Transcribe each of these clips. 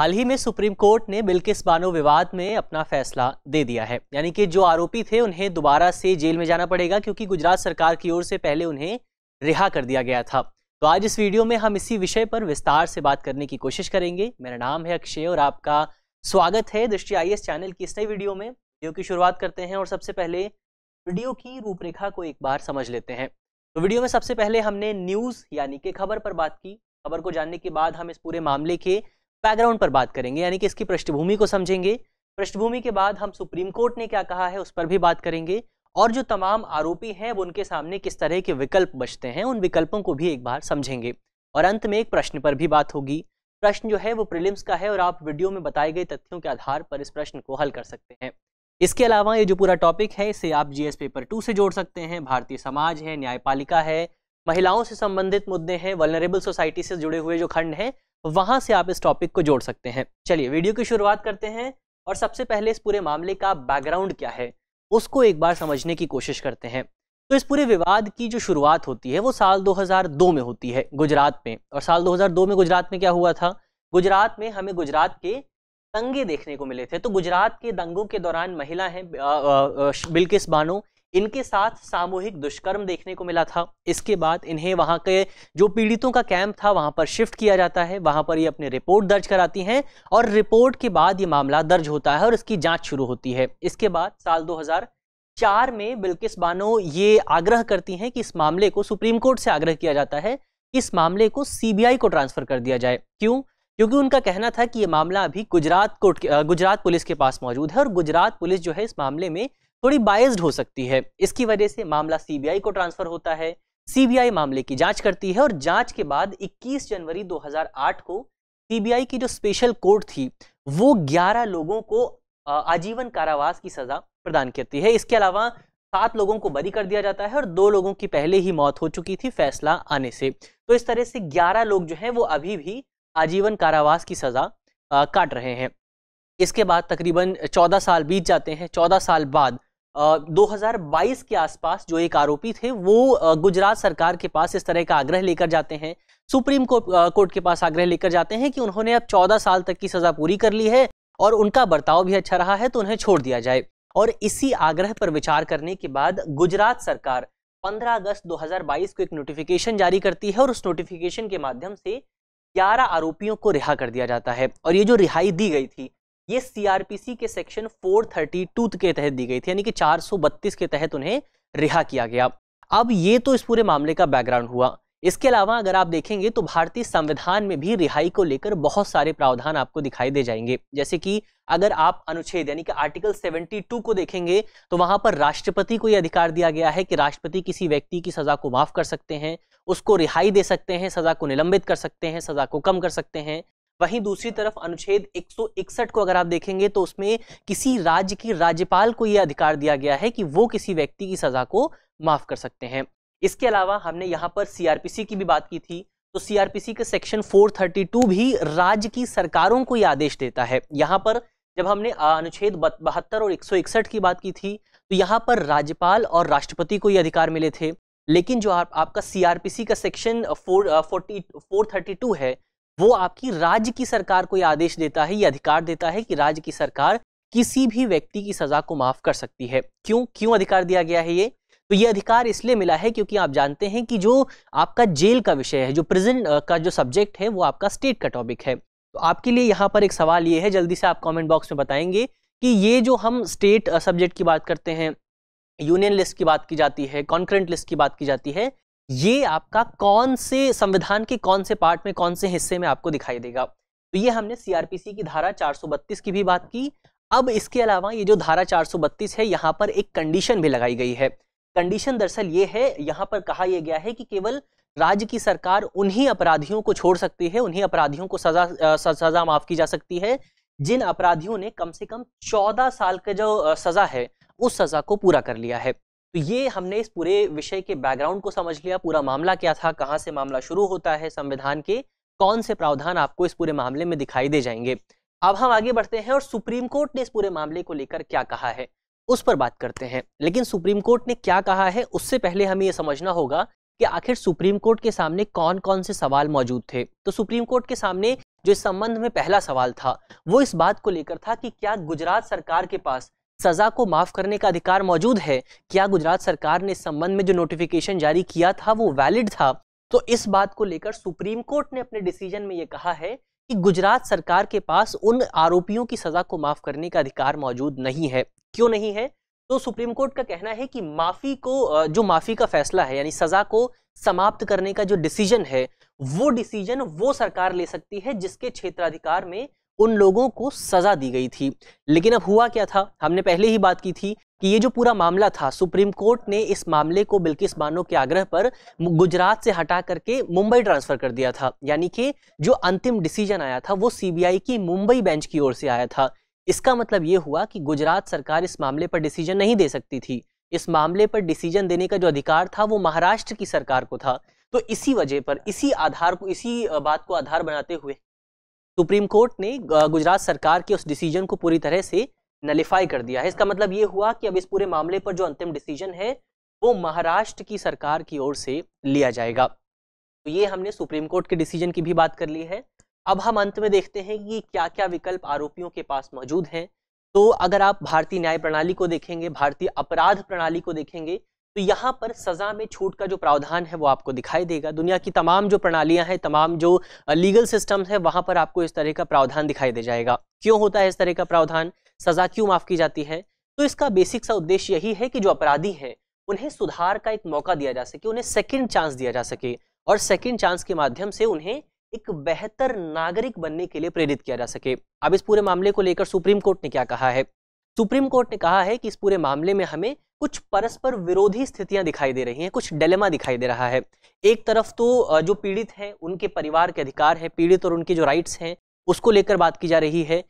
हाल ही में supreme court ने बिल्किस बानो विवाद में अपना फैसला दे दिया है यानी कि जो आरोपी थे उन्हें दोबारा से जेल में जाना पड़ेगा क्योंकि गुजरात सरकार की ओर से पहले उन्हें रिहा कर दिया गया था तो आज इस वीडियो में हम इसी विषय पर विस्तार से बात करने की कोशिश करेंगे मेरा नाम है अक्षय और आपका स्वागत है दृष्टि आई चैनल की इस नई वीडियो में वीडियो की शुरुआत करते हैं और सबसे पहले वीडियो की रूपरेखा को एक बार समझ लेते हैं तो वीडियो में सबसे पहले हमने न्यूज़ यानी कि खबर पर बात की खबर को जानने के बाद हम इस पूरे मामले के बैकग्राउंड पर बात करेंगे यानी कि इसकी पृष्ठभूमि को समझेंगे पृष्ठभूमि के बाद हम सुप्रीम कोर्ट ने क्या कहा है उस पर भी बात करेंगे और जो तमाम आरोपी हैं वो उनके सामने किस तरह के विकल्प बचते हैं उन विकल्पों को भी एक बार समझेंगे और अंत में एक प्रश्न पर भी बात होगी प्रश्न जो है वो प्रिलिम्स का है और आप वीडियो में बताए गए तथ्यों के आधार पर इस प्रश्न को हल कर सकते हैं इसके अलावा ये जो पूरा टॉपिक है इसे आप जीएस पेपर टू से जोड़ सकते हैं भारतीय समाज है न्यायपालिका है महिलाओं से संबंधित मुद्दे हैं वलनरेबल सोसाइटी से जुड़े हुए जो खंड हैं वहां से आप इस टॉपिक को जोड़ सकते हैं चलिए वीडियो की शुरुआत करते हैं और सबसे पहले इस पूरे मामले का बैकग्राउंड क्या है उसको एक बार समझने की कोशिश करते हैं तो इस पूरे विवाद की जो शुरुआत होती है वो साल 2002 में होती है गुजरात में और साल 2002 में गुजरात में क्या हुआ था गुजरात में हमें गुजरात के दंगे देखने को मिले थे तो गुजरात के दंगों के दौरान महिला हैं बिल्किस बानो इनके साथ सामूहिक दुष्कर्म देखने को मिला था इसके बाद इन्हें वहां के जो पीड़ितों का कैंप था वहां पर शिफ्ट किया जाता है वहां पर ये अपने रिपोर्ट दर्ज कराती हैं और रिपोर्ट के बाद ये मामला दर्ज होता है और इसकी जाँच शुरू होती है इसके बाद साल दो चार में बिल्किस बानो ये आग्रह करती हैं कि इस मामले को सुप्रीम कोर्ट से आग्रह किया जाता है कि इस मामले को सीबीआई को ट्रांसफर कर दिया जाए क्यों क्योंकि उनका कहना था कि ये मामला अभी गुजरात कोर्ट गुजरात पुलिस के पास मौजूद है और गुजरात पुलिस जो है इस मामले में थोड़ी बायस्ड हो सकती है इसकी वजह से मामला सीबीआई को ट्रांसफर होता है सीबीआई मामले की जांच करती है और जांच के बाद 21 जनवरी 2008 को सीबीआई की जो स्पेशल कोर्ट थी वो 11 लोगों को आजीवन कारावास की सजा प्रदान करती है इसके अलावा सात लोगों को बरी कर दिया जाता है और दो लोगों की पहले ही मौत हो चुकी थी फैसला आने से तो इस तरह से ग्यारह लोग जो हैं वो अभी भी आजीवन कारावास की सजा काट रहे हैं इसके बाद तकरीबन चौदह साल बीत जाते हैं चौदह साल बाद 2022 के आसपास जो एक आरोपी थे वो गुजरात सरकार के पास इस तरह का आग्रह लेकर जाते हैं सुप्रीम कोर्ट के पास आग्रह लेकर जाते हैं कि उन्होंने अब 14 साल तक की सजा पूरी कर ली है और उनका बर्ताव भी अच्छा रहा है तो उन्हें छोड़ दिया जाए और इसी आग्रह पर विचार करने के बाद गुजरात सरकार 15 अगस्त 2022 को एक नोटिफिकेशन जारी करती है और उस नोटिफिकेशन के माध्यम से 11 आरोपियों को रिहा कर दिया जाता है और ये जो रिहाई दी गई थी ये सीआरपीसी के सेक्शन 432 के तहत दी गई थी यानी कि 432 के तहत उन्हें रिहा किया गया अब ये तो इस पूरे मामले का बैकग्राउंड हुआ इसके अलावा अगर आप देखेंगे तो भारतीय संविधान में भी रिहाई को लेकर बहुत सारे प्रावधान आपको दिखाई दे जाएंगे जैसे कि अगर आप अनुच्छेद यानी कि आर्टिकल 72 को देखेंगे तो वहां पर राष्ट्रपति को यह अधिकार दिया गया है कि राष्ट्रपति किसी व्यक्ति की सजा को माफ कर सकते हैं उसको रिहाई दे सकते हैं सजा को निलंबित कर सकते हैं सजा को कम कर सकते हैं वहीं दूसरी तरफ अनुच्छेद 161 को अगर आप देखेंगे तो उसमें किसी राज्य की राज्यपाल को यह अधिकार दिया गया है कि वो किसी व्यक्ति की सजा को माफ कर सकते हैं इसके अलावा हमने यहाँ पर सीआरपीसी की भी बात की थी तो सीआरपीसी के सेक्शन 432 भी राज्य की सरकारों को यह आदेश देता है यहाँ पर जब हमने अनुच्छेद बहत्तर और एक की बात की थी तो यहाँ पर राज्यपाल और राष्ट्रपति को ये अधिकार मिले थे लेकिन जो आप आपका सीआरपीसी का section four forty four thirty two है वो आपकी राज्य की सरकार को यह आदेश देता है ये अधिकार देता है कि राज्य की सरकार किसी भी व्यक्ति की सजा को माफ कर सकती है क्यों क्यों अधिकार दिया गया है ये तो ये अधिकार इसलिए मिला है क्योंकि आप जानते हैं कि जो आपका जेल का विषय है जो प्रिजन का जो सब्जेक्ट है वो आपका स्टेट का टॉपिक है तो आपके लिए यहाँ पर एक सवाल ये है जल्दी से आप कमेंट बॉक्स में बताएंगे कि ये जो हम स्टेट सब्जेक्ट की बात करते हैं यूनियन लिस्ट की बात की जाती है कॉन्क्रेंट लिस्ट की बात की जाती है ये आपका कौन से संविधान के कौन से पार्ट में कौन से हिस्से में आपको दिखाई देगा तो ये हमने सीआरपीसी की धारा 432 की भी बात की अब इसके अलावा ये जो धारा 432 है यहाँ पर एक कंडीशन भी लगाई गई है कंडीशन दरअसल ये है यहाँ पर कहा यह गया है कि केवल राज्य की सरकार उन्हीं अपराधियों को छोड़ सकती है उन्हीं अपराधियों को सजा सजा माफ की जा सकती है जिन अपराधियों ने कम से कम चौदह साल का जो सजा है उस सजा को पूरा कर लिया है तो ये हमने इस पूरे विषय के बैकग्राउंड को समझ लिया पूरा मामला क्या था कहाँ से मामला शुरू होता है संविधान के कौन से प्रावधान आपको इस पूरे मामले में दिखाई दे जाएंगे अब हम आगे बढ़ते हैं और सुप्रीम कोर्ट ने इस पूरे मामले को लेकर क्या कहा है उस पर बात करते हैं लेकिन सुप्रीम कोर्ट ने क्या कहा है उससे पहले हमें यह समझना होगा कि आखिर सुप्रीम कोर्ट के सामने कौन कौन से सवाल मौजूद थे तो सुप्रीम कोर्ट के सामने जो इस संबंध में पहला सवाल था वो इस बात को लेकर था कि क्या गुजरात सरकार के पास सजा को माफ करने का अधिकार मौजूद है क्या गुजरात सरकार ने इस संबंध में जो नोटिफिकेशन जारी किया था वो वैलिड था तो इस बात को लेकर सुप्रीम कोर्ट ने अपने डिसीजन में ये कहा है कि गुजरात सरकार के पास उन आरोपियों की सजा को माफ करने का अधिकार मौजूद नहीं है क्यों नहीं है तो सुप्रीम कोर्ट का कहना है कि माफी को जो माफी का फैसला है यानी सजा को समाप्त करने का जो डिसीजन है वो डिसीजन वो सरकार ले सकती है जिसके क्षेत्राधिकार में उन लोगों को सज़ा दी गई थी लेकिन अब हुआ क्या था हमने पहले ही बात की थी कि ये जो पूरा मामला था सुप्रीम कोर्ट ने इस मामले को बिल्किस बानो के आग्रह पर गुजरात से हटा करके मुंबई ट्रांसफ़र कर दिया था यानी कि जो अंतिम डिसीजन आया था वो सीबीआई की मुंबई बेंच की ओर से आया था इसका मतलब ये हुआ कि गुजरात सरकार इस मामले पर डिसीजन नहीं दे सकती थी इस मामले पर डिसीजन देने का जो अधिकार था वो महाराष्ट्र की सरकार को था तो इसी वजह पर इसी आधार को इसी बात को आधार बनाते हुए सुप्रीम कोर्ट ने गुजरात सरकार के उस डिसीजन को पूरी तरह से नलिफाई कर दिया है इसका मतलब ये हुआ कि अब इस पूरे मामले पर जो अंतिम डिसीजन है वो महाराष्ट्र की सरकार की ओर से लिया जाएगा तो ये हमने सुप्रीम कोर्ट के डिसीजन की भी बात कर ली है अब हम अंत में देखते हैं कि क्या क्या विकल्प आरोपियों के पास मौजूद हैं तो अगर आप भारतीय न्याय प्रणाली को देखेंगे भारतीय अपराध प्रणाली को देखेंगे तो यहाँ पर सज़ा में छूट का जो प्रावधान है वो आपको दिखाई देगा दुनिया की तमाम जो प्रणालियाँ हैं तमाम जो लीगल सिस्टम है वहाँ पर आपको इस तरह का प्रावधान दिखाई दे जाएगा क्यों होता है इस तरह का प्रावधान सज़ा क्यों माफ़ की जाती है तो इसका बेसिक सा उद्देश्य यही है कि जो अपराधी हैं उन्हें सुधार का एक मौका दिया जा सके उन्हें सेकेंड चांस दिया जा सके और सेकेंड चांस के माध्यम से उन्हें एक बेहतर नागरिक बनने के लिए प्रेरित किया जा सके अब इस पूरे मामले को लेकर सुप्रीम कोर्ट ने क्या कहा है सुप्रीम कोर्ट ने कहा है कि इस पूरे मामले में हमें कुछ परस्पर विरोधी स्थितियां दिखाई दे रही हैं कुछ डलेमा दिखाई दे रहा है एक तरफ तो जो पीड़ित हैं उनके परिवार के अधिकार हैं पीड़ित और उनके जो राइट्स हैं उसको लेकर बात की जा रही है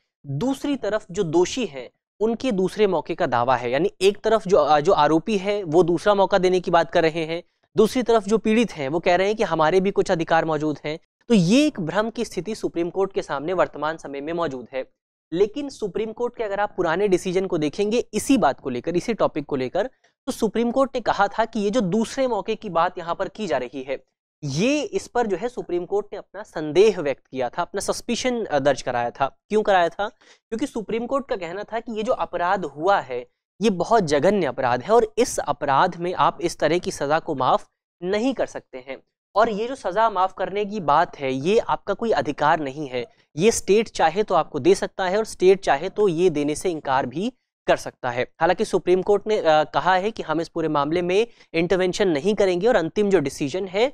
दूसरी तरफ जो दोषी हैं उनके दूसरे मौके का दावा है यानी एक तरफ जो जो आरोपी है वो दूसरा मौका देने की बात कर रहे हैं दूसरी तरफ जो पीड़ित हैं वो कह रहे हैं कि हमारे भी कुछ अधिकार मौजूद हैं तो ये एक भ्रम की स्थिति सुप्रीम कोर्ट के सामने वर्तमान समय में मौजूद है लेकिन सुप्रीम कोर्ट के अगर आप पुराने डिसीजन को देखेंगे इसी बात को लेकर इसी टॉपिक को लेकर तो सुप्रीम कोर्ट ने कहा था कि ये जो दूसरे मौके की बात यहाँ पर की जा रही है ये इस पर जो है सुप्रीम कोर्ट ने अपना संदेह व्यक्त किया था अपना सस्पिशन दर्ज कराया था क्यों कराया था क्योंकि सुप्रीम कोर्ट का कहना था कि ये जो अपराध हुआ है ये बहुत जघन्य अपराध है और इस अपराध में आप इस तरह की सजा को माफ नहीं कर सकते हैं और ये जो सज़ा माफ़ करने की बात है ये आपका कोई अधिकार नहीं है ये स्टेट चाहे तो आपको दे सकता है और स्टेट चाहे तो ये देने से इनकार भी कर सकता है हालांकि सुप्रीम कोर्ट ने आ, कहा है कि हम इस पूरे मामले में इंटरवेंशन नहीं करेंगे और अंतिम जो डिसीजन है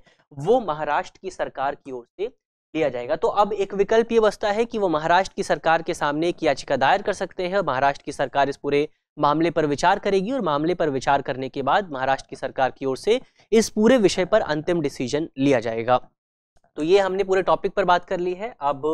वो महाराष्ट्र की सरकार की ओर से लिया जाएगा तो अब एक विकल्प ये बसता है कि वो महाराष्ट्र की सरकार के सामने एक याचिका दायर कर सकते हैं महाराष्ट्र की सरकार इस पूरे मामले पर विचार करेगी और मामले पर विचार करने के बाद महाराष्ट्र की सरकार की ओर से इस पूरे विषय पर अंतिम डिसीजन लिया जाएगा तो ये हमने पूरे टॉपिक पर बात कर ली है अब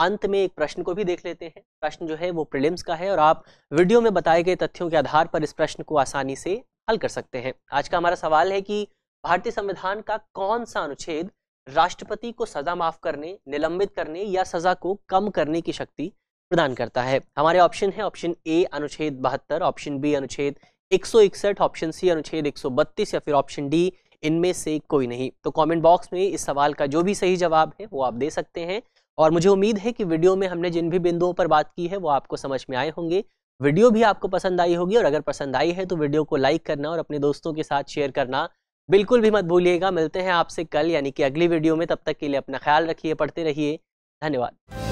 अंत में एक प्रश्न को भी देख लेते हैं प्रश्न जो है वो प्रिलिम्स का है और आप वीडियो में बताए गए तथ्यों के आधार पर इस प्रश्न को आसानी से हल कर सकते हैं आज का हमारा सवाल है कि भारतीय संविधान का कौन सा अनुच्छेद राष्ट्रपति को सजा माफ करने निलंबित करने या सजा को कम करने की शक्ति प्रदान करता है हमारे ऑप्शन है ऑप्शन ए अनुच्छेद बहत्तर ऑप्शन बी अनुच्छेद एक ऑप्शन सी अनुच्छेद बत्तीस या फिर ऑप्शन डी इनमें से कोई नहीं तो कमेंट बॉक्स में इस सवाल का जो भी सही जवाब है वो आप दे सकते हैं और मुझे उम्मीद है कि वीडियो में हमने जिन भी बिंदुओं पर बात की है वो आपको समझ में आए होंगे वीडियो भी आपको पसंद आई होगी और अगर पसंद आई है तो वीडियो को लाइक करना और अपने दोस्तों के साथ शेयर करना बिल्कुल भी मत भूलिएगा मिलते हैं आपसे कल यानी कि अगली वीडियो में तब तक के लिए अपना ख्याल रखिए पढ़ते रहिए धन्यवाद